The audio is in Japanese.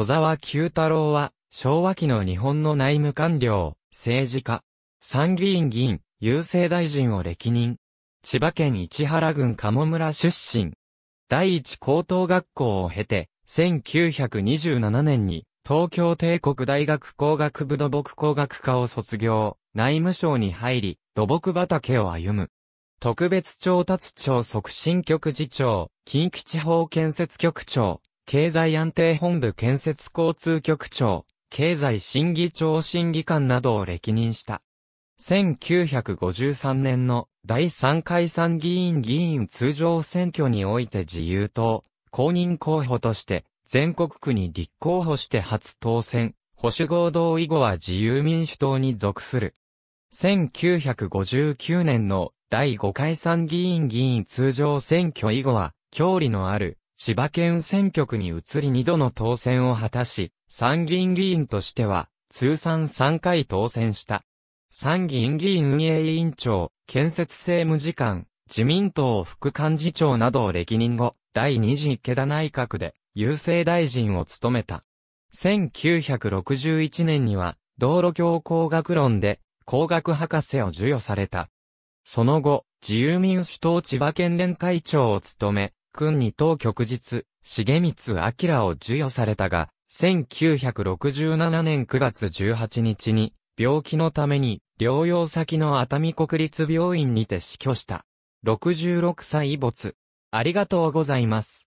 小沢久太郎は、昭和期の日本の内務官僚、政治家、参議院議員、郵政大臣を歴任。千葉県市原郡鴨村出身。第一高等学校を経て、1927年に、東京帝国大学工学部土木工学科を卒業、内務省に入り、土木畑を歩む。特別調達庁促進局次長、近畿地方建設局長、経済安定本部建設交通局長、経済審議長審議官などを歴任した。1953年の第3回参議院議員通常選挙において自由党、公認候補として全国区に立候補して初当選、保守合同以後は自由民主党に属する。1959年の第5回参議院議員通常選挙以後は、郷里のある千葉県選挙区に移り2度の当選を果たし、参議院議員としては、通算3回当選した。参議院議員運営委員長、建設政務次官、自民党副幹事長などを歴任後、第2次池田内閣で、郵政大臣を務めた。1961年には、道路橋工学論で、工学博士を授与された。その後、自由民主党千葉県連会長を務め、君に当局日、重光明を授与されたが、1967年9月18日に、病気のために、療養先の熱海国立病院にて死去した。66歳没。ありがとうございます。